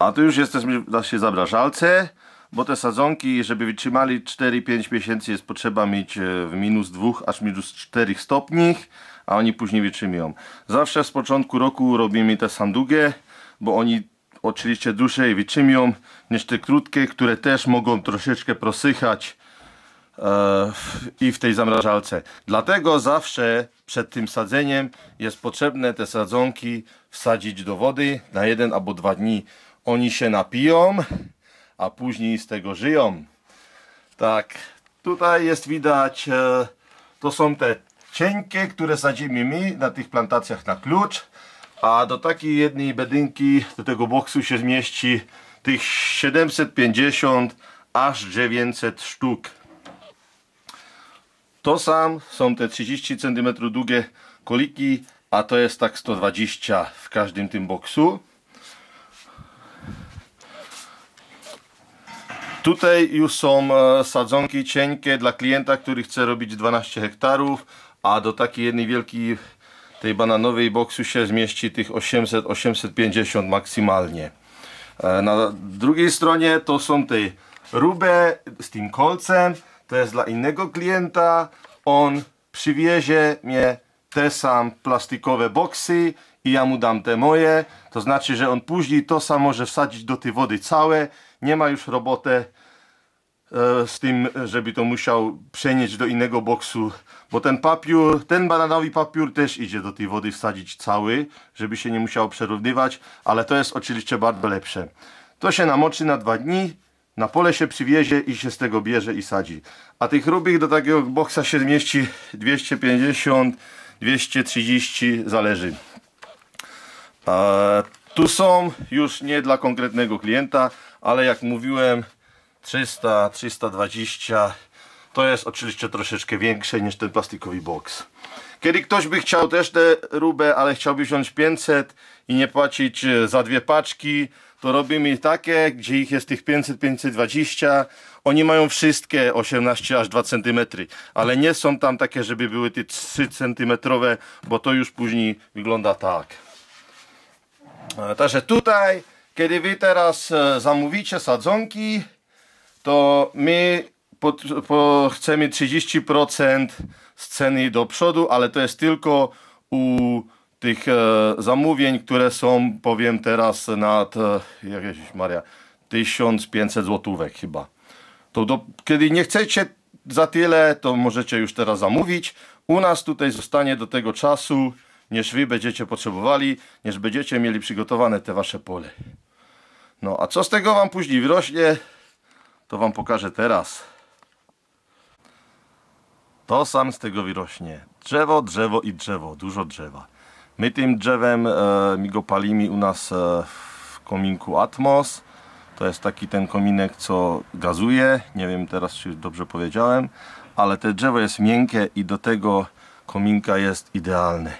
A tu już jesteśmy w naszej zabrażalce, bo te sadzonki, żeby wytrzymali 4-5 miesięcy jest potrzeba mieć e, w minus 2 aż minus 4 stopni, a oni później wytrzymują. Zawsze z początku roku robimy te sandugę, bo oni oczywiście dłużej wyczymią, niż te krótkie, które też mogą troszeczkę prosychać e, i w tej zamrażalce. Dlatego zawsze przed tym sadzeniem jest potrzebne te sadzonki wsadzić do wody na jeden albo dwa dni, oni się napiją, a później z tego żyją. Tak, tutaj jest widać, e, to są te cienkie, które sadzimy mi na tych plantacjach na klucz. A do takiej jednej bedynki, do tego boksu się zmieści tych 750 aż 900 sztuk. To sam są te 30 cm długie koliki, a to jest tak 120 w każdym tym boksu. Tutaj już są e, sadzonki cienkie dla klienta, który chce robić 12 hektarów, a do takiej jednej wielkiej tej bananowej boksu się zmieści tych 800-850 maksymalnie. E, na drugiej stronie to są te rubę z tym kolcem, to jest dla innego klienta, on przywiezie mnie te sam plastikowe boksy i ja mu dam te moje, to znaczy, że on później to samo może wsadzić do tej wody całe, nie ma już robotę e, z tym, żeby to musiał przenieść do innego boksu, bo ten papiur, ten bananowy papiur też idzie do tej wody wsadzić cały, żeby się nie musiał przerównywać, ale to jest oczywiście bardzo lepsze. To się namoczy na dwa dni, na pole się przywiezie i się z tego bierze i sadzi. A tych rubik do takiego boksa się mieści 250, 230, zależy. E, tu są już nie dla konkretnego klienta, ale jak mówiłem 300, 320 to jest oczywiście troszeczkę większe niż ten plastikowy box. Kiedy ktoś by chciał też tę rubę, ale chciałby wziąć 500 i nie płacić e, za dwie paczki, to robimy takie, gdzie ich jest tych 500, 520. Oni mają wszystkie 18 aż 2 cm, ale nie są tam takie, żeby były te 3 cm, bo to już później wygląda tak. E, także tutaj, kiedy wy teraz e, zamówicie sadzonki, to my po, po chcemy 30% z ceny do przodu, ale to jest tylko u tych e, zamówień, które są, powiem teraz, nad e, Maria, 1500 złotówek chyba. To do, kiedy nie chcecie za tyle, to możecie już teraz zamówić. U nas tutaj zostanie do tego czasu niż wy będziecie potrzebowali, niż będziecie mieli przygotowane te wasze pole. No, a co z tego wam później wyrośnie, to wam pokażę teraz. To sam z tego wyrośnie. Drzewo, drzewo i drzewo, dużo drzewa. My tym drzewem e, migopalimy u nas e, w kominku Atmos. To jest taki ten kominek, co gazuje. Nie wiem teraz, czy dobrze powiedziałem. Ale te drzewo jest miękkie i do tego kominka jest idealne.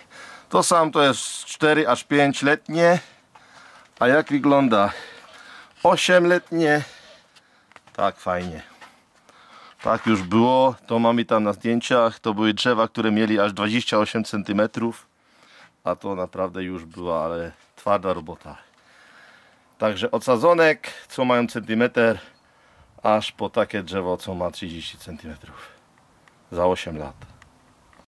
To sam to jest 4 aż 5 letnie. A jak wygląda 8 letnie? Tak fajnie. Tak już było, to mamy tam na zdjęciach. To były drzewa, które mieli aż 28 cm. A to naprawdę już była, ale twarda robota. Także odsadzonek, co mają centymetr, aż po takie drzewo, co ma 30 cm. Za 8 lat.